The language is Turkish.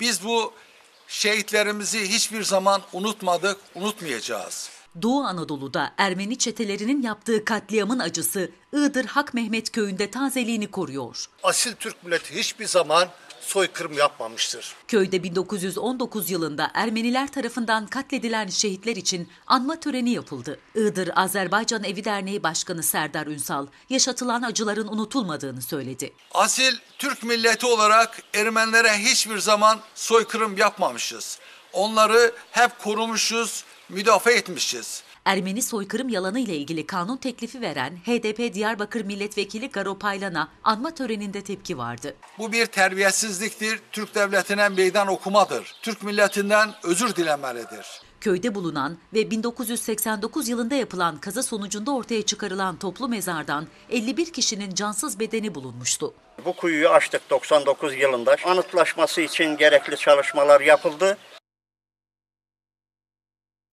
Biz bu şehitlerimizi hiçbir zaman unutmadık, unutmayacağız. Doğu Anadolu'da Ermeni çetelerinin yaptığı katliamın acısı Iğdır Hak Mehmet köyünde tazeliğini koruyor. Asil Türk milleti hiçbir zaman soykırım yapmamıştır. Köyde 1919 yılında Ermeniler tarafından katledilen şehitler için anma töreni yapıldı. Iğdır Azerbaycan Evi Derneği Başkanı Serdar Ünsal yaşatılan acıların unutulmadığını söyledi. Asil Türk milleti olarak Ermenilere hiçbir zaman soykırım yapmamışız. Onları hep korumuşuz, müdafaa etmişiz. Ermeni soykırım yalanı ile ilgili kanun teklifi veren HDP Diyarbakır Milletvekili Garo Paylan'a anma töreninde tepki vardı. Bu bir terbiyesizliktir, Türk devletine meydan okumadır. Türk milletinden özür dilemelidir köyde bulunan ve 1989 yılında yapılan kaza sonucunda ortaya çıkarılan toplu mezardan 51 kişinin cansız bedeni bulunmuştu. Bu kuyuyu açtık 99 yılında. Anıtlaşması için gerekli çalışmalar yapıldı.